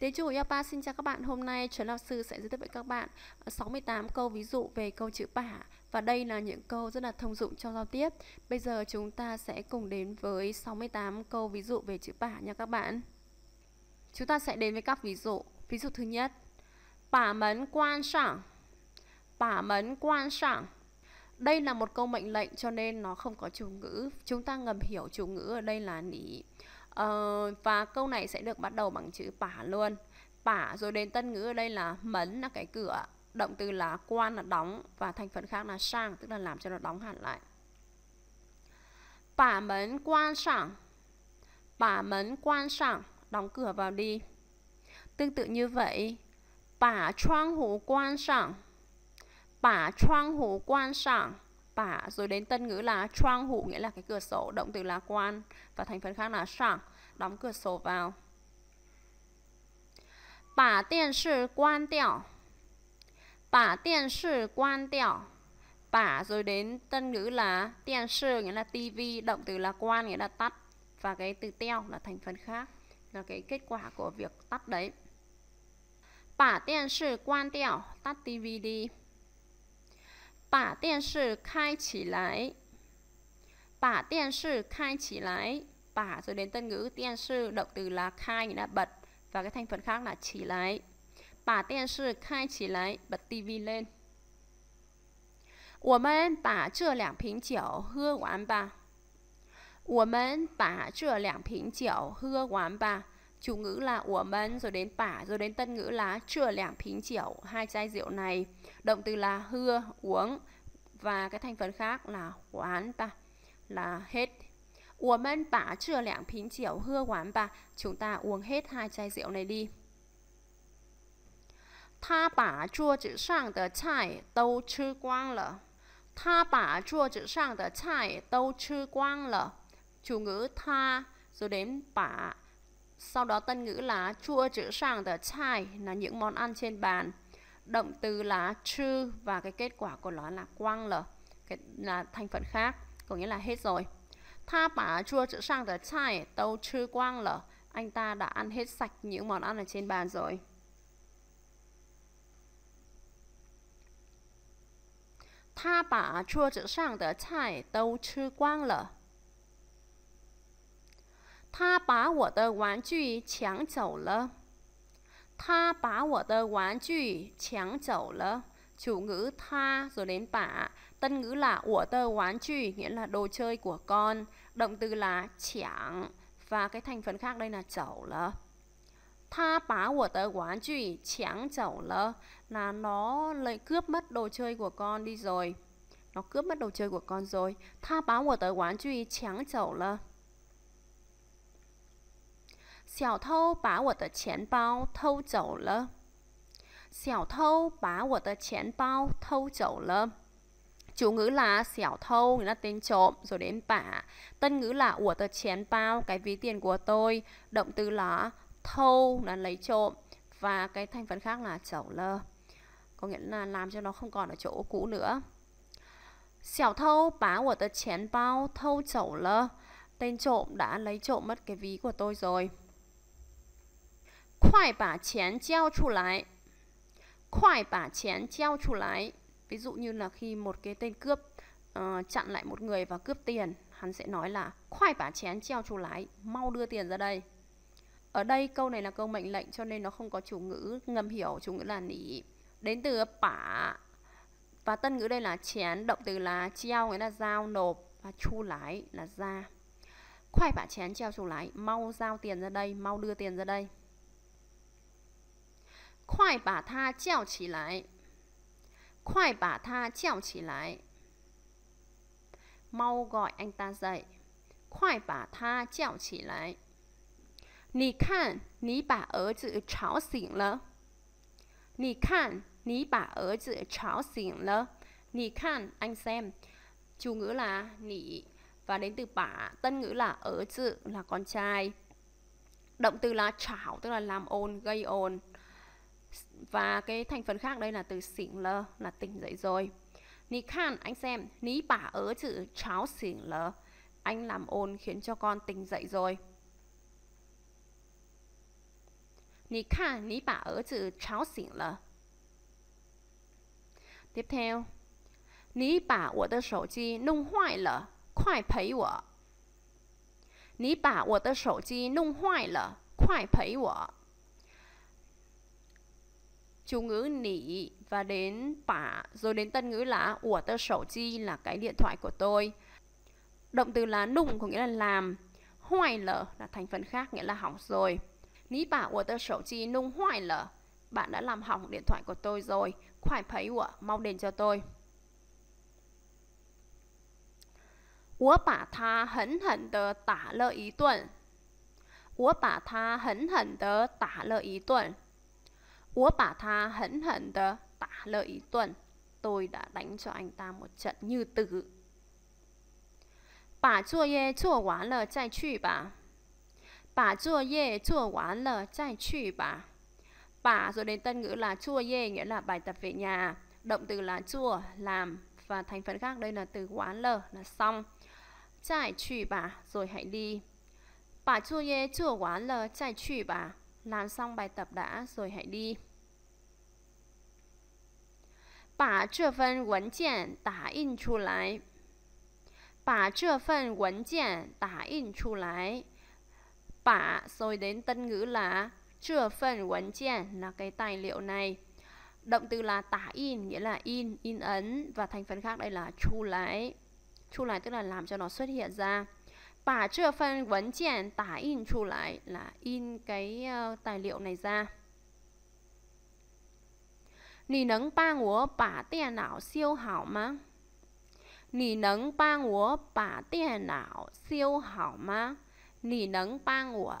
Tế trường của Yapa xin chào các bạn. Hôm nay Trần Lão Sư sẽ giới thiệu với các bạn 68 ờ, câu ví dụ về câu chữ bả và đây là những câu rất là thông dụng trong giao tiếp. Bây giờ chúng ta sẽ cùng đến với 68 câu ví dụ về chữ bả nha các bạn. Chúng ta sẽ đến với các ví dụ. Ví dụ thứ nhất. Bả mấn quan sảng. Bả mấn quan sảng. Đây là một câu mệnh lệnh cho nên nó không có chủ ngữ. Chúng ta ngầm hiểu chủ ngữ ở đây là nỉ. Ờ, và câu này sẽ được bắt đầu bằng chữ pả luôn Pả rồi đến tân ngữ ở đây là mấn là cái cửa Động từ là quan là đóng Và thành phần khác là sang Tức là làm cho nó đóng hẳn lại Pả mấn quan sảng Pả mấn quan sảng Đóng cửa vào đi Tương tự như vậy Pả choang hủ quan sảng Pả choang hủ quan sảng pả rồi đến tân ngữ là trang hủ nghĩa là cái cửa sổ động từ là quan và thành phần khác là sảng đóng cửa sổ vào. Bà điện sư quan đeo. Bà điện sư quan đeo. Bà rồi đến tân ngữ là điện sư nghĩa là tivi, động từ là quan nghĩa là tắt và cái từ teo là thành phần khác là cái kết quả của việc tắt đấy. Bà điện sư quan đeo, tắt tivi đi. Bà điện sư khai chỉ lại. Bà điện sư khai chỉ lại bả rồi đến tân ngữ tiên sư động từ là khai nghĩa là bật và cái thành phần khác là chỉ lái bả tiên sư khai chỉ lái bật tivi lên 我们把这两瓶酒喝完吧我们把这两瓶酒喝完吧 chủ ngữ là của mình rồi đến bả rồi đến tân ngữ là chưa lẻng pính rượu hai chai rượu này. Động từ là hưa, uống và cái thành phần khác là quán ta là hết chúng ta uống hết hai chai rượu này đi. chua chữ 他把桌子上的菜都吃光了。他把桌子上的菜都吃光了。Chủ ngữ tha rồi đến bả. Sau đó tân ngữ là chua chữ sang the chai là những món ăn trên bàn. Động từ là chư và cái kết quả của nó là quang lờ. Cái là thành phần khác, có nghĩa là hết rồi. Tha chua chữ sang chư quang anh ta đã ăn hết sạch những món ăn ở trên bàn rồi. Tha bà chua chữ sang tờ chai đâu chư quang lờ. Tha bà wǒ de wán jù qiáng zǒu le. Tha bà wǒ de wán jù qiáng zǒu le. Chủ ngữ tha rồi đến bà. Tân ngữ là wǒ tơ quán jù nghĩa là đồ chơi của con động từ là chẳng và cái thành phần khác đây là chẩu lơ. Tha bá của tờ quán trụy chẳng chẩu lơ là nó lấy cướp mất đồ chơi của con đi rồi. Nó cướp mất đồ chơi của con rồi. Tha bá của tờ quán trụy chẳng chẩu lơ. Xiao thâu bá của tờ chén bao thâu chẩu lơ. Xiao thâu bá của tờ chén bao thâu chẩu lơ. Chủ ngữ là xẻo thâu, nghĩa là tên trộm, rồi đến bả. Tân ngữ là của tờ chén bao, cái ví tiền của tôi. Động từ là thâu, là lấy trộm. Và cái thành phần khác là chẩu lơ. Có nghĩa là làm cho nó không còn ở chỗ cũ nữa. Xẻo thâu bá của tờ chén bao, thâu chẩu lơ. Tên trộm đã lấy trộm mất cái ví của tôi rồi. Khoai bả chén treo chủ lại. Khoai bả chén treo chủ lại ví dụ như là khi một cái tên cướp uh, chặn lại một người và cướp tiền hắn sẽ nói là khoai bả chén treo chú lái mau đưa tiền ra đây ở đây câu này là câu mệnh lệnh cho nên nó không có chủ ngữ ngầm hiểu chủ ngữ là nỉ đến từ bả và tân ngữ đây là chén động từ là treo nghĩa là giao nộp và chu lái là ra khoai bả chén treo chú lái mau giao tiền ra đây mau đưa tiền ra đây khoai bả tha treo chỉ lái 快把他叫起来. Mau gọi anh ta dậy. Quài bà ta 叫起来. Nì anh xem. Chủ ngữ là nì và đến từ "bả". tân ngữ là "ở chữ" là con trai. Động từ là chảo tức là làm ồn, gây ồn và cái thành phần khác đây là từ xỉn lờ là tỉnh dậy rồi Nì khan anh xem Ní bả ớ chữ cháo xỉn lờ Anh làm ồn khiến cho con tỉnh dậy rồi Nì khan ní bả ớ chữ cháo xỉn lờ Tiếp theo Ní bả của tờ sổ chi nung hoài lờ Khoai thấy của Ní bả của tờ sổ chi nung hoài lờ Khoai thấy của chú ngữ nỉ và đến bả rồi đến tân ngữ là ủa tơ sổ chi là cái điện thoại của tôi động từ là nung có nghĩa là làm hoài lở là thành phần khác nghĩa là hỏng rồi ní bả ủa tơ sổ chi nung hoài lở bạn đã làm hỏng điện thoại của tôi rồi khoải phấy ủa mau đền cho tôi ủa bả tha hấn hận tờ tả lơ ý tuần ủa bả tha hấn hận tờ tả lơ ý tuần Úa bà tha hẫn hận tờ tả lời ý tuần Tôi đã đánh cho anh ta một trận như tử Bà chua yê chua quá lờ chạy chùy bà Bà chua yê chua quá lờ chạy chùy bà Bà rồi đến tân ngữ là chua yê nghĩa là bài tập về nhà Động từ là chua, làm Và thành phần khác đây là từ quá lờ là xong Chạy chùy bà rồi hãy đi Bà chua yê chua quá lờ chạy chùy bà làm xong bài tập đã rồi hãy đi. Bả rồi đến tân ngữ là chưa phần quấn chèn là cái tài liệu này. Động từ là tả in nghĩa là in, in ấn và thành phần khác đây là chu lái. Chu lái tức là làm cho nó xuất hiện ra. 把这份文件打印出来 là in cái tài liệu này ra. Nì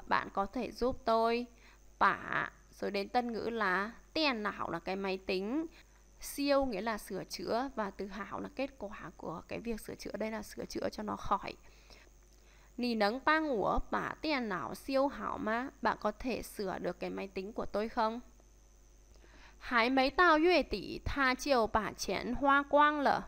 bạn có thể giúp tôi. Bả rồi đến tân ngữ là tiền não là cái máy tính. Siêu nghĩa là sửa chữa và từ hảo là kết quả của cái việc sửa chữa. Đây là sửa chữa cho nó khỏi. Nì nấng ba ngủ bả tiền não siêu hảo mà Bạn có thể sửa được cái máy tính của tôi không? Hái mấy tao yue tỷ tha chiều bả chén hoa quang lở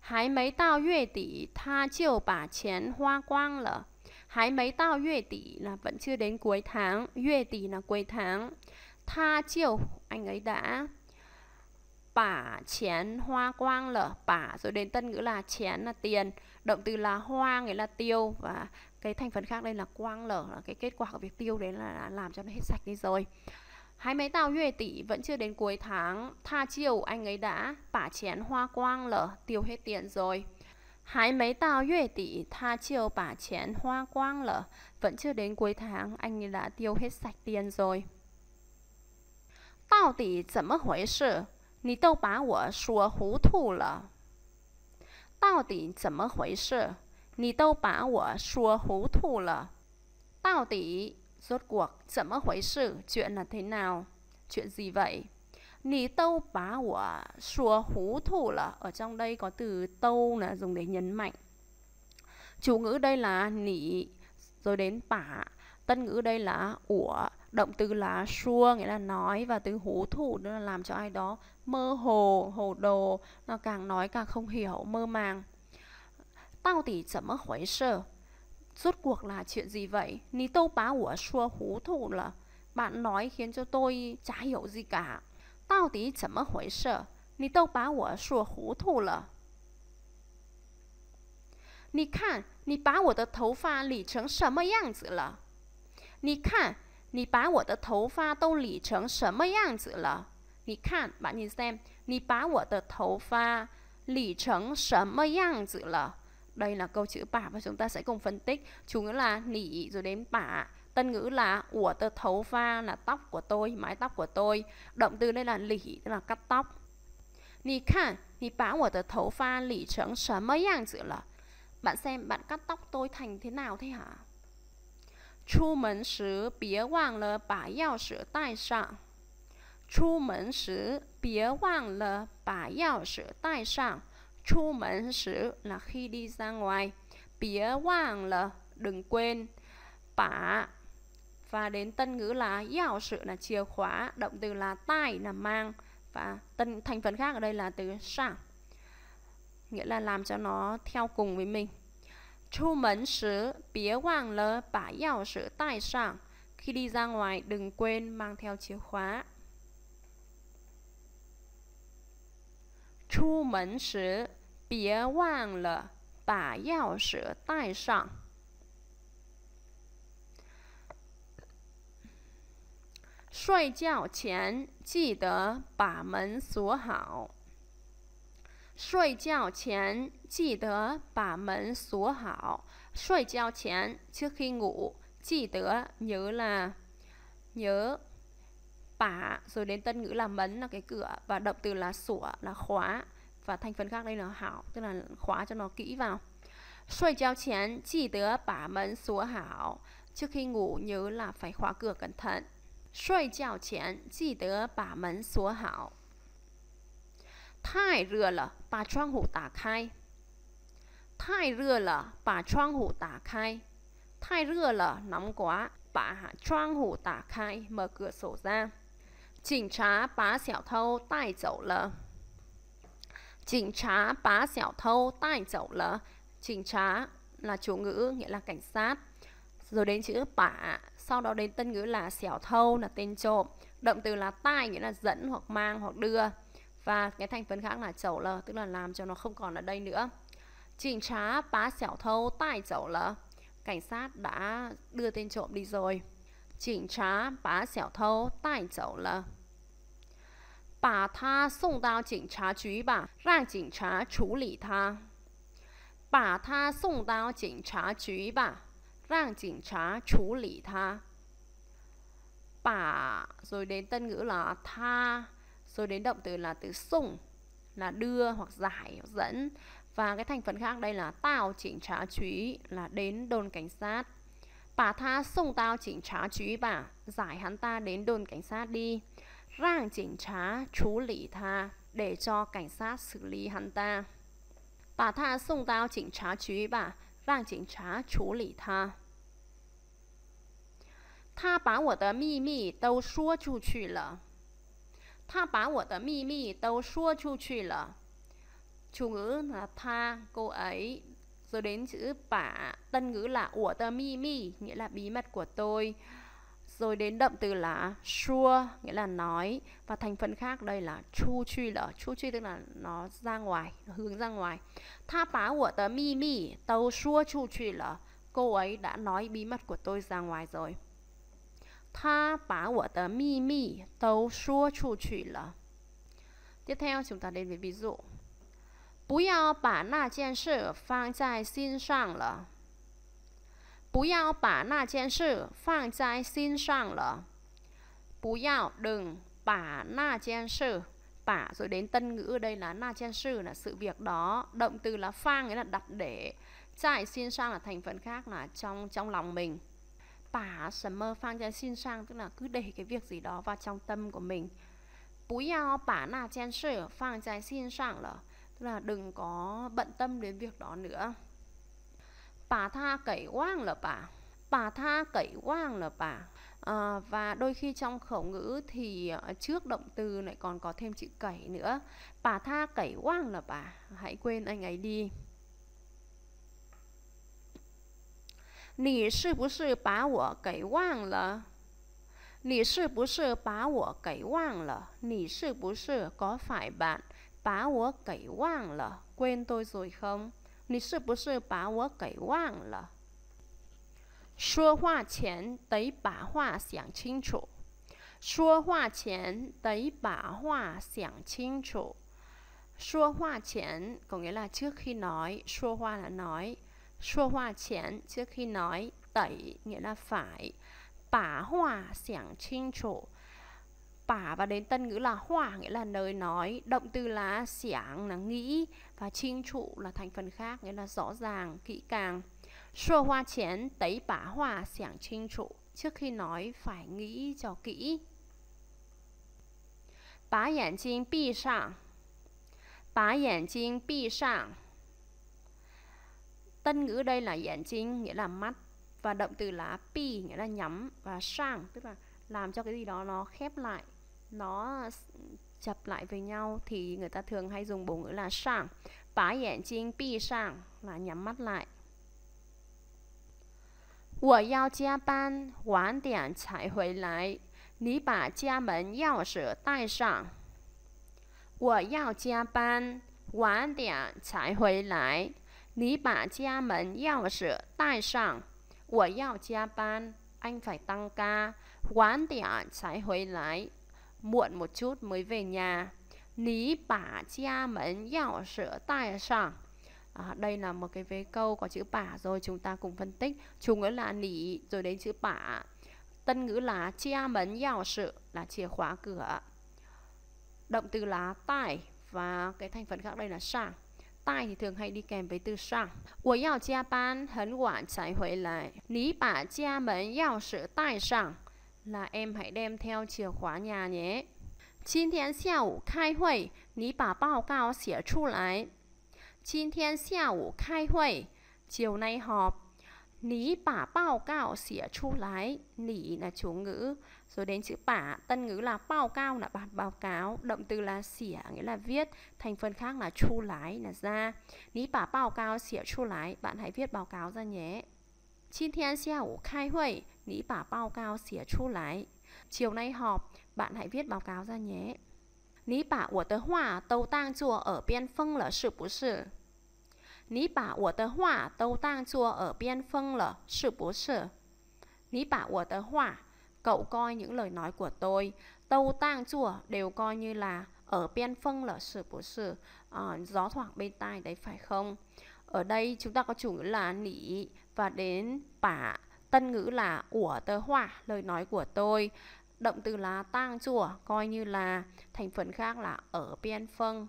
Hái mấy tao yue tỷ tha chiều bả chén hoa quang lở Hái mấy tao yue tỷ là vẫn chưa đến cuối tháng Yue tỷ là cuối tháng Tha chiều anh ấy đã bả chén hoa quang lở Bả rồi đến tân ngữ là chén là tiền động từ là hoa nghĩa là tiêu và cái thành phần khác đây là quang lở là cái kết quả của việc tiêu đấy là làm cho nó hết sạch đi rồi hai mấy tàu Yue tỷ vẫn chưa đến cuối tháng tha chiều anh ấy đã bả chén hoa quang lở tiêu hết tiền rồi hai mấy tàu Yue tỷ tha chiều bả chén hoa quang lở vẫn chưa đến cuối tháng anh ấy đã tiêu hết sạch tiền rồi Tao tỷ, 怎么回事？你都把我说糊涂了。到底怎么回事？你都把我说糊涂了。到底 rốt cuộc 怎么回事？chuyện là thế nào? Chuyện gì vậy? Nì tâu bá của trong đây có từ tâu là dùng để nhấn mạnh. Chủ ngữ đây là nỉ rồi đến bả, tân ngữ đây là ủa động từ là xua nghĩa là nói và từ hú thủ nữa là làm cho ai đó mơ hồ hồ đồ nó càng nói càng không hiểu mơ màng tao thì chấm mất huế sơ rốt cuộc là chuyện gì vậy ni tô bá của xua hú thủ là bạn nói khiến cho tôi chả hiểu gì cả tao tỉ chấm mất huế sơ ni tô bá của xua hú thủ là bá của là 你看，你把我的头发理成什么样子了？你看，你把我的头发都理成什么样子了？你看，把你 xem，你把我的头发理成什么样子了？Đây là câu chữ bả và chúng ta sẽ cùng phân tích. Chủ ngữ là nỉ rồi đến bả. Tân ngữ là của là tóc của tôi, mái tóc của tôi. Động từ đây là lỉ, tức là cắt tóc. Nì của xem bạn cắt tóc tôi thành thế nào thế hả? 出门时别忘了把钥匙带上。出门时别忘了把钥匙带上。Chu mẫn sử là khi đi ra ngoài. Bía hoàng là đừng quên. Bả và đến tân ngữ là giao sự là chìa khóa, động từ là tai là mang và tân thành phần khác ở đây là từ sang nghĩa là làm cho nó theo cùng với mình. 出门时别忘了把钥匙带上。Khi đi ra ngoài đừng quên mang theo chì khóa。出门时别忘了把钥匙带上。睡觉前记得把门锁好。trước khi ngủ 记得 nhớ là nhớ bả rồi đến tân ngữ là mấn là cái cửa và động từ là sủa là khóa và thành phần khác đây là hảo tức là khóa cho nó kỹ vào. Suy giao chén chỉ tớ bả mấn sủa hảo trước khi ngủ nhớ là phải khóa cửa cẩn thận. Suy giao chén chỉ tớ bả mấn sủa hảo 太热了，把窗户打开。太热了，把窗户打开. Thái rưa là nóng quá, bà choang hủ tả khai, mở cửa sổ ra. Chỉnh trá bá xẻo thâu tai dậu lờ. Chỉnh trá bá xẻo thâu tai dậu lờ. Chỉnh trá là chủ ngữ, nghĩa là cảnh sát. Rồi đến chữ bả, sau đó đến tân ngữ là xẻo thâu, là tên trộm. Động từ là tai, nghĩa là dẫn hoặc mang hoặc đưa và cái thành phần khác là chẩu lờ tức là làm cho nó không còn ở đây nữa chỉnh trá bá xẻo thâu tài chẩu lờ cảnh sát đã đưa tên trộm đi rồi chỉnh trá bá xẻo thâu tài chẩu lờ bà tha sung đao chỉnh trá chú bà rang chỉnh trá chú lì tha bà tha sung đao chỉnh trá chú bà rang chỉnh trá chú lì tha bà rồi đến tân ngữ là tha rồi đến động từ là từ sủng là đưa hoặc giải hoặc dẫn và cái thành phần khác đây là tao chỉnh trả trí là đến đồn cảnh sát bà tha sung tao chỉnh trả trí bà giải hắn ta đến đồn cảnh sát đi rang chỉnh trả chú lý tha để cho cảnh sát xử lý hắn ta bà tha sung tao chỉnh trả trí bà rang chỉnh trả chú lý tha 他把我的秘密都说出去了。他把我的秘密都说出去了。Chủ ngữ là tha, cô ấy. Rồi đến chữ bả, tân ngữ là của tờ mi mi, nghĩa là bí mật của tôi. Rồi đến động từ là sure, nghĩa là nói. Và thành phần khác đây là chu truy là chu truy tức là nó ra ngoài, nó hướng ra ngoài. Tha bá của tờ mi mi, tàu sure chu truy là cô ấy đã nói bí mật của tôi ra ngoài rồi. Tha Tiếp theo chúng ta đến với ví dụ. 不要把那件事放在心上了。不要把那件事放在心上了。不要 đừng bả na chen sự bả rồi đến tân ngữ ở đây là na chen sự là sự việc đó động từ là phang nghĩa là đặt để trải xin sang là thành phần khác là trong trong lòng mình 把什么放在心上 tức là cứ để cái việc gì đó vào trong tâm của mình tức là đừng có bận tâm đến việc đó nữa bà tha cẩy quang là bà bà tha cẩy quang là bà và đôi khi trong khẩu ngữ thì ờ, trước động từ lại còn có thêm chữ cẩy nữa bà tha cẩy quang là bà hãy quên anh ấy đi 你是不是把我给忘了？你是不是把我给忘了？你是不是搞反吧？把我给忘了？Quen tôi rồi không？你是不是把我给忘了？说话前得把话想清楚。说话前得把话想清楚。说话前，có nghĩa là trước khi nói，说话来 nói。说话前 trước khi nói tẩy nghĩa là phải bả hòa sảng chinh chủ bả và đến tân ngữ là hòa nghĩa là lời nói động từ là sảng là nghĩ và chinh trụ là thành phần khác nghĩa là rõ ràng kỹ càng Sua hoa chén tấy bả hòa sảng chinh trụ Trước khi nói phải nghĩ cho kỹ Bả Bả Bả 眼睛闭上 Bả 眼睛闭上 Tân ngữ đây là là 眼睛, nghĩa là mắt và động từ là pi nghĩa là nhắm và sang tức là làm cho cái gì đó nó khép lại, nó chập lại với nhau thì người ta thường hay dùng bổ ngữ là sang. pi sang là nhắm mắt lại. 我要加班，晚点才回来。你把家门钥匙带上。我要加班，晚点才回来。cha 你把家门钥匙带上，我要加班，anh phải tăng ca, quán điểm sẽ hồi lại, muộn một chút mới về nhà. Ní bả cha mẫn dạo sữa tài sản. À, đây là một cái vế câu có chữ bả rồi chúng ta cùng phân tích. Chủ ngữ là nỉ rồi đến chữ bả. Tân ngữ là cha mẫn dạo sữa là chìa khóa cửa. Động từ là tài và cái thành phần khác đây là sản tai thì thường hay đi kèm với từ sang. 我要加班很晚才回来。你把家门钥匙带上。Là em hãy đem theo chìa khóa nhà nhé. 今天下午开会，你把报告写出来。今天下午开会，chiều nay họp họp。你把报告写出来，你 là chủ ngữ。rồi đến chữ bả, tân ngữ là báo cao là bản báo cáo, động từ là xỉa nghĩa là viết, thành phần khác là chu lái là ra. Ní bả báo cáo xỉa chu lái, bạn hãy viết báo cáo ra nhé. Xin thiên xia khai huệ, ní bả báo cáo xỉa chu lái. Chiều nay họp, bạn hãy viết báo cáo ra nhé. Ní bả của tớ hỏa tâu tang chùa ở biên phân là sự bú sự. 你把我的话都当作耳边风了，是不是？你把我的话 Cậu coi những lời nói của tôi Tâu tang chùa đều coi như là Ở biên phân là sự của sự à, Gió thoảng bên tai đấy phải không Ở đây chúng ta có chủ ngữ là nỉ Và đến bả Tân ngữ là của tớ hỏa Lời nói của tôi Động từ là tang chùa Coi như là thành phần khác là ở biên phân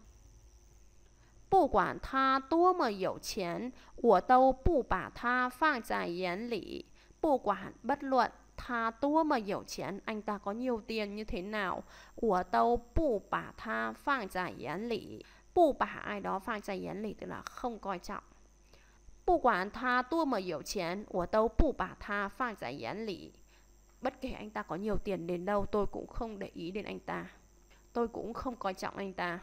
不管他多么有钱，我都不把他放在眼里。不管，bất luận 他多么有钱，anh ta có nhiều tiền như thế nào，我都不把他放在眼里，不把爱 đó 放在眼里 tức là không coi trọng。不管他多么有钱，我都不把他放在眼里。Bất kể anh ta có nhiều tiền đến đâu, tôi cũng không để ý đến anh ta. Tôi cũng không coi trọng anh ta.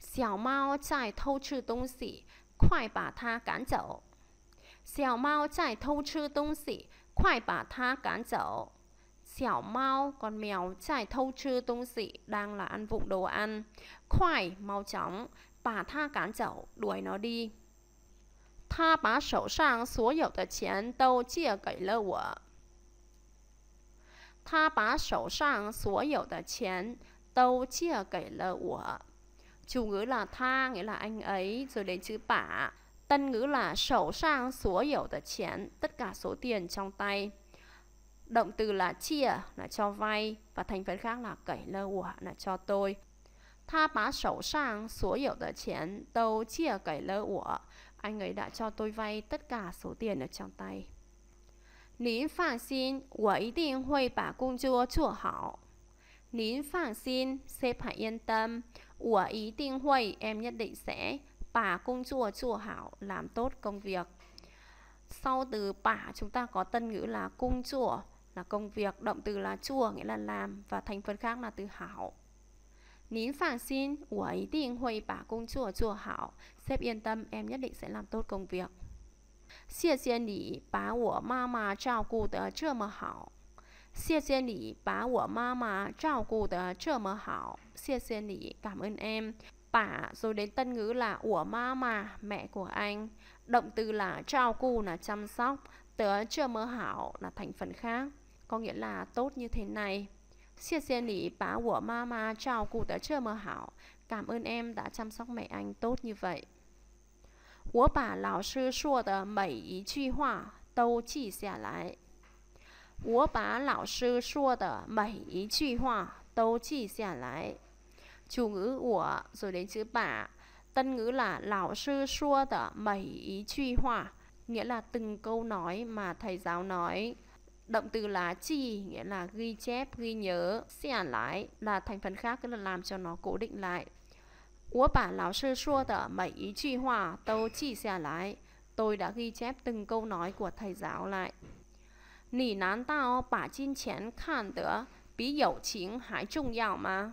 Xiao Mao chạy thâu chư tông sĩ, khoai bà tha cản chậu. Xiao Mao chạy thâu chư tông sĩ, 快把它赶走！Chảo mau, con mèo chạy thâu chư tung dị đang là ăn vụng đồ ăn. Khoai, mau chóng, bà tha cán chậu, đuổi nó đi. Tha bá sổ sang số dậu tờ chén đâu chia gãy lơ của. Tha bá sổ sang số dậu tờ chén đâu chia gãy lơ của. Chủ ngữ là tha, nghĩa là anh ấy, rồi đến chữ bả. Tân ngữ là sổ sang số hiểu tờ chén, tất cả số tiền trong tay. Động từ là chia là cho vay và thành phần khác là cẩy lơ của là cho tôi. Tha bá sổ sang số hiểu tờ chén, tâu chia cẩy lơ của. Anh ấy đã cho tôi vay tất cả số tiền ở trong tay. Nín phản xin, tôi định hội bà công chúa chua hảo. Nín phản xin, sếp hãy yên tâm. Tôi ý định hội, em nhất định sẽ bà cung chùa chùa hảo làm tốt công việc sau từ bà chúng ta có tân ngữ là cung chùa là công việc động từ là chùa nghĩa là làm và thành phần khác là từ hảo Nín phản xin, ý định hội bà cung chùa chùa hảo. Sếp yên tâm, em nhất định sẽ làm tốt công việc. Xie xie nỉ, bà của mama trao cụ tờ chưa mơ hảo. Xie xie nỉ, bà của mama trao cụ tờ chưa mơ hảo. Xie xie nỉ, cảm ơn em. Pả rồi đến tân ngữ là ủa ma mà, mẹ của anh. Động từ là trao cu là chăm sóc, tớ chưa mơ hảo là thành phần khác. Có nghĩa là tốt như thế này. Xia xia nỉ bá của mama chào cu tớ chưa mơ hảo. Cảm ơn em đã chăm sóc mẹ anh tốt như vậy. 我把老师说的每一句话都记下来。我把老师说的每一句话都记下来。chủ ngữ của rồi đến chữ bả tân ngữ là lão sư xua tờ mấy ý truy hỏa nghĩa là từng câu nói mà thầy giáo nói động từ là chỉ nghĩa là ghi chép ghi nhớ xẻ lại là thành phần khác tức là làm cho nó cố định lại 我把老师说的每一句话都记下来。Tôi đã ghi chép từng câu nói của thầy giáo lại. Nì nán tao bà chinh chén khan đỡ, bí dậu chính hái trung yào mà.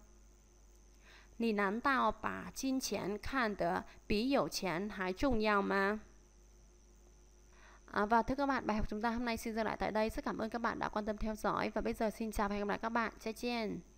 你难道把金钱看得比有钱还重要吗? À, và thưa các bạn, bài học chúng ta hôm nay xin dừng lại tại đây. Rất cảm ơn các bạn đã quan tâm theo dõi và bây giờ xin chào và hẹn gặp lại các bạn. 再见.